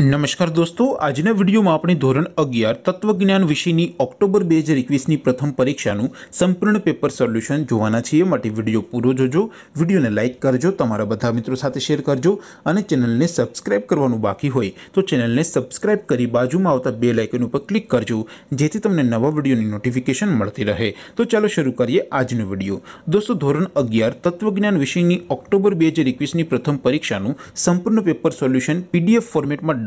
नमस्कार दोस्तों आज ने वीडियो मा अपनी ધોરણ 11 તત્વજ્ઞાન વિષયની ઓક્ટોબર 2021 ની પ્રથમ પરીક્ષા નું સંપૂર્ણ પેપર સોલ્યુશન જોવા ના છે એ માટે વિડિયો પૂરો જોજો વિડિયોને લાઈક કરજો તમારા બધા મિત્રો સાથે શેર કરજો અને ચેનલ ને સબ્સ્ક્રાઇબ કરવાનું બાકી હોય તો ચેનલ ને સબ્સ્ક્રાઇબ કરી બાજુમાં આવતા બેલ આઇકન ઉપર ક્લિક કરજો જેથી તમને નવા વિડિયોની નોટિફિકેશન મળતી રહે તો ચાલો શરૂ કરીએ આજનો વિડિયો દોસ્તો ધોરણ 11 તત્વજ્ઞાન વિષયની ઓક્ટોબર 2021 ની પ્રથમ પરીક્ષા નું સંપૂર્ણ પેપર સોલ્યુશન PDF ફોર્મેટમાં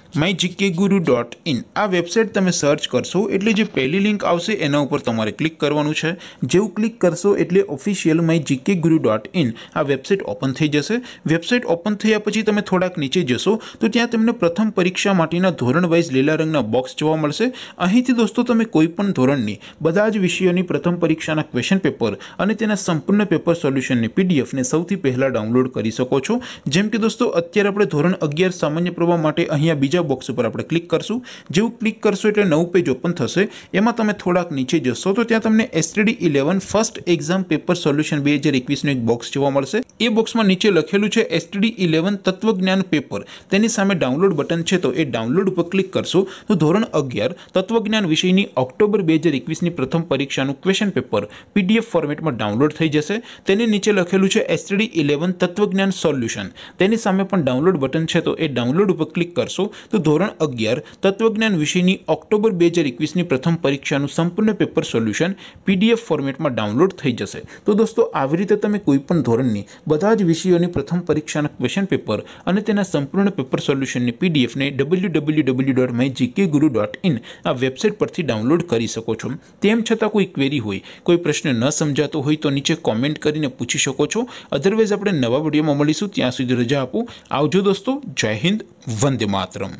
mygkguru.in આ વેબસાઈટ તમે સર્ચ કરશો એટલે જે પહેલી લિંક આવશે એના ઉપર તમારે ક્લિક કરવાનું છે જેવું ક્લિક કરશો એટલે ઓફિશિયલ mygkguru.in આ વેબસાઈટ ઓપન થઈ જશે વેબસાઈટ ઓપન થઈયા પછી તમે થોડાક નીચે જશો તો ત્યાં તમને પ્રથમ પરીક્ષા માટેના ધોરણ વાઈઝ લેલા રંગના બોક્સ જોવા મળશે અહીંથી દોસ્તો તમે કોઈ પણ ધોરણની બધા જ વિષયોની પ્રથમ પરીક્ષાના ક્વેશ્ચન પેપર અને તેના સંપૂર્ણ પેપર સોલ્યુશનની પીડીએફ ને સૌથી પહેલા ડાઉનલોડ કરી શકો છો જેમ કે દોસ્તો અત્યારે આપણે ધોરણ 11 સામાન્ય પ્રવાહ માટે અહીંયા બીજું બોક્સ ઉપર આપણે ક્લિક કરશું જેવું ક્લિક કરશું એટલે નવું પેજ ઓપન થશે એમાં તમે થોડાક નીચે જશો તો ત્યાં તમને STD 11 first exam paper solution 2021 નું એક બોક્સ જોવા મળશે એ બોક્સમાં નીચે લખેલું છે STD 11 તત્વજ્ઞાન પેપર તેની સામે ડાઉનલોડ બટન છે તો એ ડાઉનલોડ ઉપર ક્લિક કરશું તો ધોરણ 11 તત્વજ્ઞાન વિષયની ઓક્ટોબર 2021 ની પ્રથમ પરીક્ષાનું ક્વેશ્ચન પેપર PDF ફોર્મેટમાં ડાઉનલોડ થઈ જશે તેની નીચે લખેલું છે STD 11 તત્વજ્ઞાન સોલ્યુશન તેની સામે પણ ડાઉનલોડ બટન છે તો એ ડાઉનલોડ ઉપર ક્લિક કરશું તો ધોરણ 11 તત્વજ્ઞાન વિષયની ઓક્ટોબર 2021 ની પ્રથમ પરીક્ષાનું સંપૂર્ણ પેપર સોલ્યુશન પીડીએફ ફોર્મેટમાં ડાઉનલોડ થઈ જશે તો દોસ્તો આવી રીતે તમે કોઈ પણ ધોરણની બધા જ વિષયોની પ્રથમ પરીક્ષાના ક્વેશ્ચન પેપર અને તેના સંપૂર્ણ પેપર સોલ્યુશનની પીડીએફ ને www.mgkguru.in આ વેબસાઈટ પરથી ડાઉનલોડ કરી શકો છો તેમ છતાં કોઈ ક્વેરી હોય કોઈ પ્રશ્ન ન સમજાતો હોય તો નીચે કમેન્ટ કરીને પૂછી શકો છો અધરવેઝ આપણે નવા વિડિયોમાં મળીશું ત્યાં સુધી રજા આપો આવજો દોસ્તો જય હિન્દ વંદે માતરમ